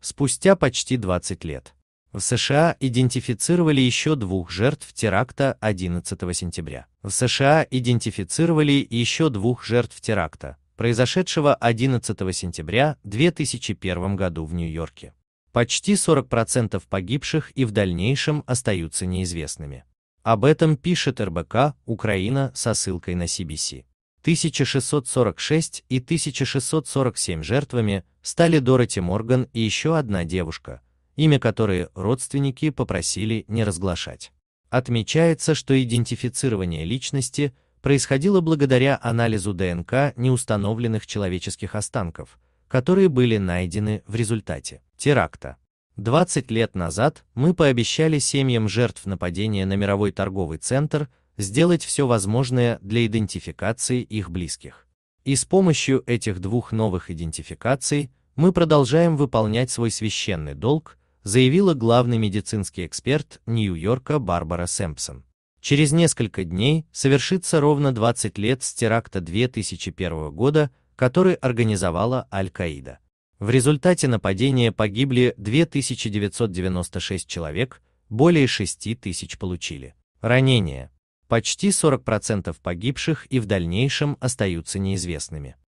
спустя почти 20 лет. В США идентифицировали еще двух жертв теракта 11 сентября. В США идентифицировали еще двух жертв теракта, произошедшего 11 сентября 2001 году в Нью-Йорке. Почти 40% погибших и в дальнейшем остаются неизвестными. Об этом пишет РБК «Украина» со ссылкой на CBC. 1646 и 1647 жертвами стали Дороти Морган и еще одна девушка, имя которой родственники попросили не разглашать. Отмечается, что идентифицирование личности происходило благодаря анализу ДНК неустановленных человеческих останков, которые были найдены в результате теракта. 20 лет назад мы пообещали семьям жертв нападения на мировой торговый центр сделать все возможное для идентификации их близких. И с помощью этих двух новых идентификаций мы продолжаем выполнять свой священный долг, заявила главный медицинский эксперт Нью-Йорка Барбара Сэмпсон. Через несколько дней совершится ровно 20 лет с теракта 2001 года, который организовала Аль-Каида. В результате нападения погибли 2996 человек, более 6000 получили ранения. Почти 40% погибших и в дальнейшем остаются неизвестными.